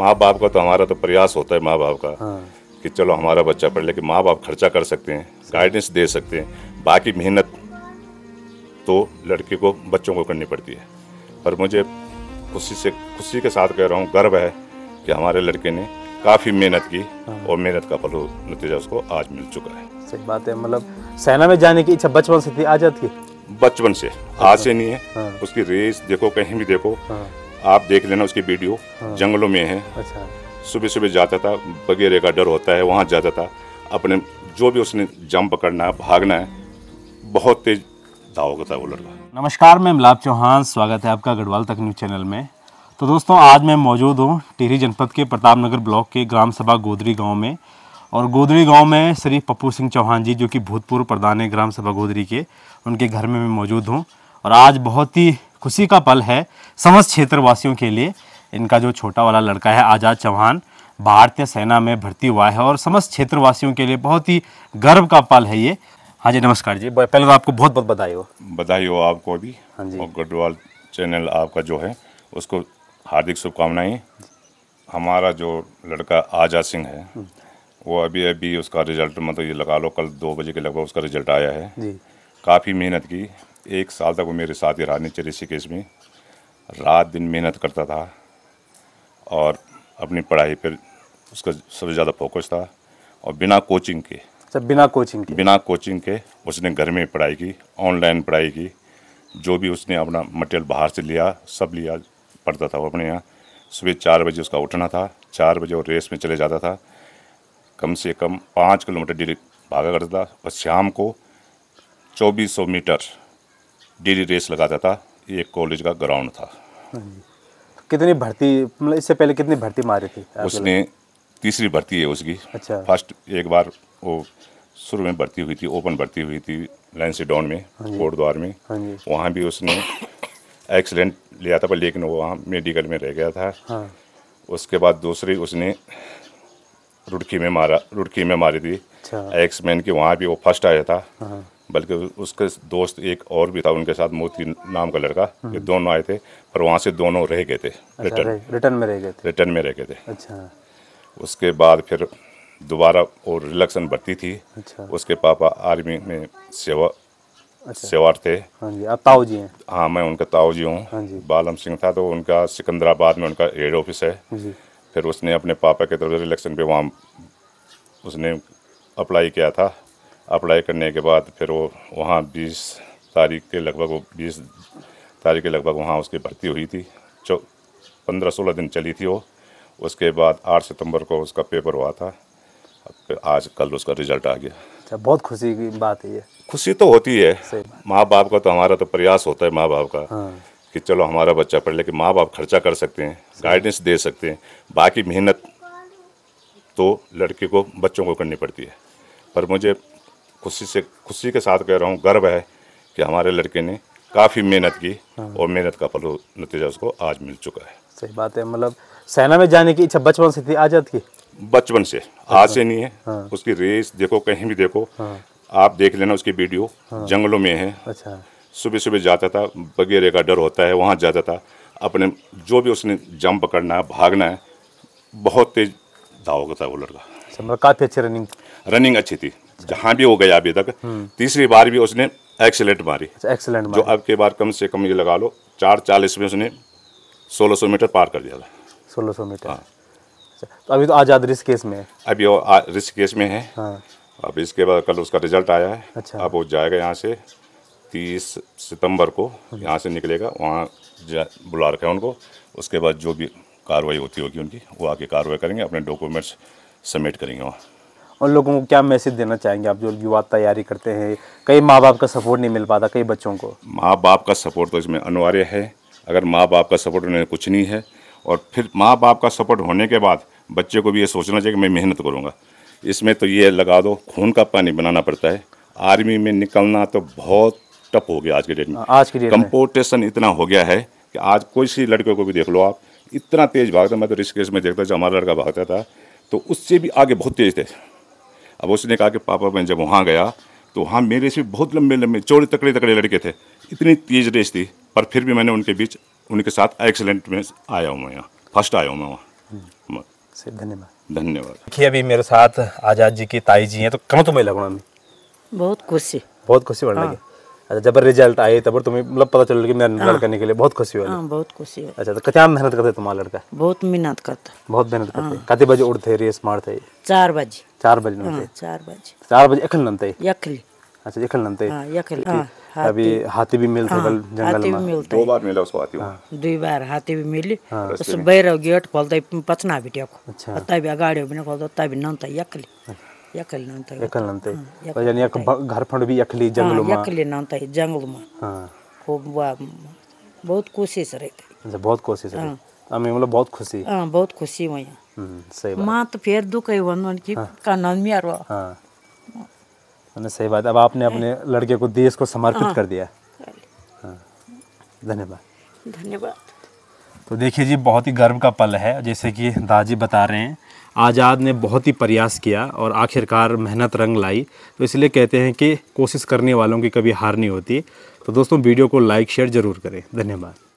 माँ बाप का तो हमारा तो प्रयास होता है माँ बाप का हाँ। कि चलो हमारा बच्चा पढ़े लेकिन माँ बाप खर्चा कर सकते हैं गाइडेंस दे सकते हैं बाकी मेहनत तो लड़के को बच्चों को करनी पड़ती है पर मुझे खुशी से खुशी के साथ कह रहा हूँ गर्व है कि हमारे लड़के ने काफ़ी मेहनत की हाँ। और मेहनत का फल नतीजा उसको आज मिल चुका है सही बात है मतलब सेना में जाने की इच्छा बचपन से थी आज़ाद की बचपन से आज से नहीं है हाँ। उसकी रेस देखो कहीं भी देखो आप देख लेना उसकी वीडियो हाँ। जंगलों में है अच्छा सुबह सुबह जाता था बगेरे का डर होता है वहाँ जाता था अपने जो भी उसने जंप पकड़ना है भागना है बहुत तेज दावा था वो लड़का नमस्कार मैं मिलाप चौहान स्वागत है आपका गढ़वाल तक न्यूज़ चैनल में तो दोस्तों आज मैं मौजूद हूँ टिहरी जनपद के प्रताप नगर ब्लॉक के ग्राम सभा गोदरी गाँव में और गोदरी गांव में श्री पप्पू सिंह चौहान जी जो कि भूतपूर्व प्रधान है ग्राम सभा गोदरी के उनके घर में मैं मौजूद हूँ और आज बहुत ही खुशी का पल है समस्त क्षेत्रवासियों के लिए इनका जो छोटा वाला लड़का है आज़ाद चौहान भारतीय सेना में भर्ती हुआ है और समस्त क्षेत्रवासियों के लिए बहुत ही गर्व का पल है ये हाँ जी नमस्कार जी पहले तो आपको बहुत बहुत बधाई हो बधाई हो आपको भी हाँ जी और गढ़वाल चैनल आपका जो है उसको हार्दिक शुभकामनाएं हमारा जो लड़का आजाद सिंह है हम्म। वो अभी अभी उसका रिजल्ट मतलब ये लगा लो कल दो बजे के लगभग उसका रिजल्ट आया है काफ़ी मेहनत की एक साल तक वो मेरे साथ ही रहा नीचे ऋषिकेश में रात दिन मेहनत करता था और अपनी पढ़ाई पर उसका सबसे ज़्यादा फोकस था और बिना कोचिंग के सब अच्छा, बिना कोचिंग के बिना कोचिंग के उसने घर में पढ़ाई की ऑनलाइन पढ़ाई की जो भी उसने अपना मटेरियल बाहर से लिया सब लिया पढ़ता था वो अपने यहाँ सुबह चार बजे उसका उठना था चार बजे वो रेस में चले जाता था कम से कम पाँच किलोमीटर डेली भागा करता था और शाम को चौबीस सौ मीटर डेली रेस लगाता था ये कॉलेज का ग्राउंड था हाँ कितनी भर्ती मतलब इससे पहले कितनी भर्ती मारी थी उसने तीसरी भर्ती है उसकी अच्छा फर्स्ट एक बार वो शुरू में भर्ती हुई थी ओपन भर्ती हुई थी लाइन से डाउन में हाँ द्वार में हाँ वहाँ भी उसने एक्सीडेंट लिया था पर लेकिन वो वहाँ मेडिकल में रह गया था हाँ। उसके बाद दूसरी उसने रुड़की में मारा रुड़की में मारी थी एक्समैन अच्छा। के वहाँ भी वो फर्स्ट आया था बल्कि उसके दोस्त एक और भी था उनके साथ मोती नाम का लड़का ये हम्म। दोनों आए थे पर वहाँ से दोनों रह गए थे रिटर्न अच्छा, रिटर्न में रह गए थे रिटर्न में रह गए थे अच्छा उसके बाद फिर दोबारा और रिलेक्शन भर्ती थी अच्छा। उसके पापा आर्मी में सेवा अच्छा। सेवार थे हाँ जी ताऊ जी हैं हाँ मैं उनका ताऊ जी हूँ हाँ बालम सिंह था तो उनका सिकंदराबाद में उनका हेड ऑफिस है फिर उसने अपने पापा के तरफ से रिलेक्शन पे वहाँ उसने अप्लाई किया था अप्लाई करने के बाद फिर वो वहाँ बीस तारीख के लगभग वो बीस तारीख के लगभग वहाँ उसकी भर्ती हुई थी जो पंद्रह सोलह दिन चली थी वो उसके बाद आठ सितंबर को उसका पेपर हुआ था आज कल उसका रिजल्ट आ गया अच्छा बहुत खुशी की बात है ये खुशी तो होती है माँ बाप का तो हमारा तो प्रयास होता है माँ बाप का हाँ। कि चलो हमारा बच्चा पढ़े लेकिन माँ बाप खर्चा कर सकते हैं गाइडेंस दे सकते हैं बाकी मेहनत तो लड़के को बच्चों को करनी पड़ती है पर मुझे खुशी से खुशी के साथ कह रहा हूँ गर्व है कि हमारे लड़के ने काफ़ी मेहनत की हाँ। और मेहनत का फल नतीजा उसको आज मिल चुका है सही बात है मतलब सेना में जाने की इच्छा बचपन से थी आज़ाद की बचपन से अच्छा। आज से नहीं है हाँ। उसकी रेस देखो कहीं भी देखो हाँ। आप देख लेना उसकी वीडियो हाँ। जंगलों में है अच्छा सुबह सुबह जाता था बगेरे का डर होता है वहाँ जाता था अपने जो भी उसने जंप करना है भागना है बहुत तेज धावक था वो लड़का अच्छा, मतलब काफ़ी अच्छी रनिंग रनिंग अच्छी थी जहाँ भी हो गया अभी तक हम्म। तीसरी बार भी उसने एक्सीलेंट मारी एक्सीलेंट अच्छा, जो अब के बार कम से कम ये लगा लो चार चालीस में उसने सोलह सौ मीटर पार कर दिया था सोलह सौ मीटर हाँ अच्छा, तो अभी तो आज़ाद रिस्क केस में है अभी वो रिस्क केस में है हाँ। अब इसके बाद कल उसका रिजल्ट आया है अच्छा अब वो जाएगा यहाँ से तीस सितंबर को हम्म। यहाँ से निकलेगा वहाँ बुला रखा है उनको उसके बाद जो भी कार्रवाई होती होगी उनकी वो आके कार्रवाई करेंगे अपने डॉक्यूमेंट्स सबमिट करेंगे वहाँ उन लोगों को क्या मैसेज देना चाहेंगे आप जो युवा तैयारी करते हैं कई माँ बाप का सपोर्ट नहीं मिल पाता कई बच्चों को माँ बाप का सपोर्ट तो इसमें अनिवार्य है अगर माँ बाप का सपोर्ट उन्हें कुछ नहीं है और फिर माँ बाप का सपोर्ट होने के बाद बच्चे को भी ये सोचना चाहिए कि मैं मेहनत करूँगा इसमें तो ये लगा दो खून का पानी बनाना पड़ता है आर्मी में निकलना तो बहुत टप हो गया आज के डेट में हाँ, आज के डेट कंपोटेशन इतना हो गया है कि आज कोई सी लड़के को भी देख लो आप इतना तेज़ भागता मैं तो रिस्क केस में देखता जो हमारा लड़का भागता था तो उससे भी आगे बहुत तेज़ थे अब उसने कहा कि पापा मैं जब वहाँ गया तो वहाँ मेरे से बहुत लंबे लंबे चौड़े तकड़े तकड़े लड़के थे इतनी तेज रेस थी पर फिर भी मैंने उनके बीच उनके साथ एक्सीलेंट में आया हूँ मैं यहाँ फर्स्ट आया हूँ मैं वहाँ हम्म। धन्यवाद धन्यवाद देखिए अभी मेरे साथ आज़ाद जी की ताई जी हैं तो कम तुम्हें लगना बहुत खुशी बहुत खुशी बढ़ हाँ। लगी अच्छा जब रिजल्ट आए तब तुम्हें मतलब पता चल कि मेरा हाँ। लड़का निकले बहुत खुशी हुआ हाँ, बहुत खुशी हुआ अच्छा तो कितना मेहनत करते तुम्हारा लड़का बहुत मेहनत करता बहुत मेहनत करते हाँ। कते बजे उठते रेस मारते चार बजे चार बजे नमते चार बजे चार बजे अखल नमते अखली अच्छा अखल नमते अखल अभी हाथी भी मिलते हाँ, जंगल में दो बार मिला उसको हाथी हाँ। दुई बार हाथी भी मिली हाँ। उस बैर गेट खोलते पचना भी टेको अच्छा तभी अगाड़ी भी नहीं खोलते तभी नमते अखली हाँ, घर भी यकली हाँ, में यकली जंगल में हाँ। बहुत कोशिश रहते अच्छा, बहुत कोशिश मतलब बहुत खुशी हां बहुत खुशी हुई हम्म, सही बात मां तो फिर दुख है वन वन की का नाम हां सही बात अब आपने अपने लड़के को देश को समर्पित कर दिया धन्यवाद धन्यवाद तो देखिए जी बहुत ही गर्व का पल है जैसे कि दाजी बता रहे हैं आज़ाद ने बहुत ही प्रयास किया और आखिरकार मेहनत रंग लाई तो इसलिए कहते हैं कि कोशिश करने वालों की कभी हार नहीं होती तो दोस्तों वीडियो को लाइक शेयर ज़रूर करें धन्यवाद